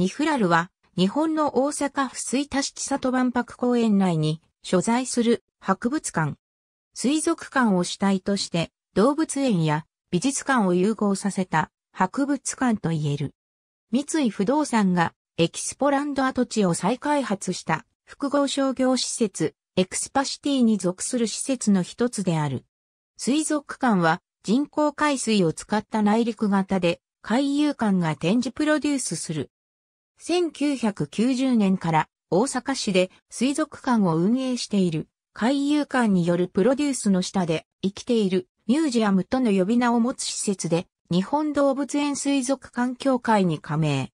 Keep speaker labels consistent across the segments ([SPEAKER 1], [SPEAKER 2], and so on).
[SPEAKER 1] ニフラルは、日本の大阪府水田市千里万博公園内に所在する博物館、水族館を主体として動物園や美術館を融合させた博物館と言える。三井不動産がエキスポランド跡地を再開発した複合商業施設エクスパシティに属する施設の一つである。水族館は人工海水を使った内陸型で海遊館が展示プロデュースする1990年から大阪市で水族館を運営している海遊館によるプロデュースの下で生きているミュージアムとの呼び名を持つ施設で日本動物園水族館協会に加盟。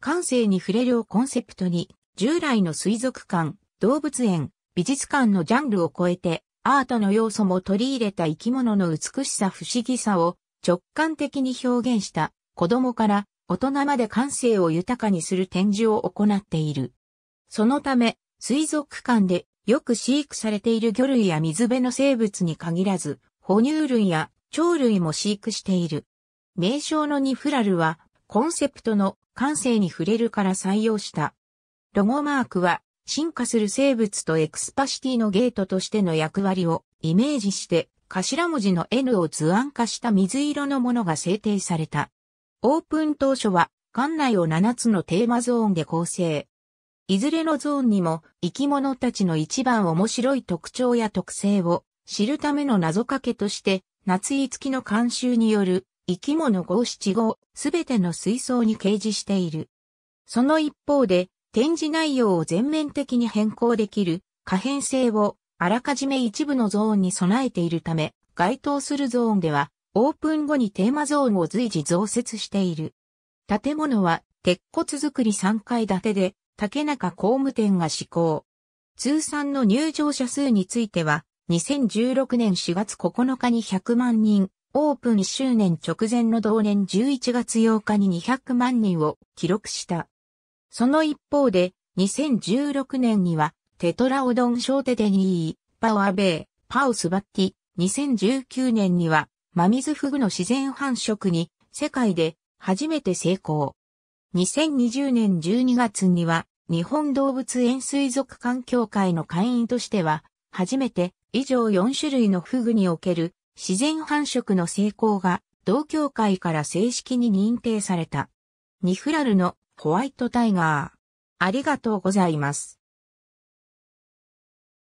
[SPEAKER 1] 感性に触れるをコンセプトに従来の水族館、動物園、美術館のジャンルを超えてアートの要素も取り入れた生き物の美しさ不思議さを直感的に表現した子供から大人まで感性を豊かにする展示を行っている。そのため、水族館でよく飼育されている魚類や水辺の生物に限らず、哺乳類や鳥類も飼育している。名称のニフラルは、コンセプトの感性に触れるから採用した。ロゴマークは、進化する生物とエクスパシティのゲートとしての役割をイメージして、頭文字の N を図案化した水色のものが制定された。オープン当初は、館内を7つのテーマゾーンで構成。いずれのゾーンにも生き物たちの一番面白い特徴や特性を知るための謎かけとして、夏井月の監修による生き物五七五すべての水槽に掲示している。その一方で展示内容を全面的に変更できる可変性をあらかじめ一部のゾーンに備えているため、該当するゾーンではオープン後にテーマゾーンを随時増設している。建物は鉄骨造り3階建てで竹中工務店が施行。通算の入場者数については2016年4月9日に100万人、オープン1周年直前の同年11月8日に200万人を記録した。その一方で2016年にはテトラオドンショーテデニー、パワーベイ、パウスバッティ、2019年にはマミズフグの自然繁殖に世界で初めて成功。2020年12月には日本動物園水族館協会の会員としては初めて以上4種類のフグにおける自然繁殖の成功が同協会から正式に認定された。ニフラルのホワイトタイガー。ありがとうございます。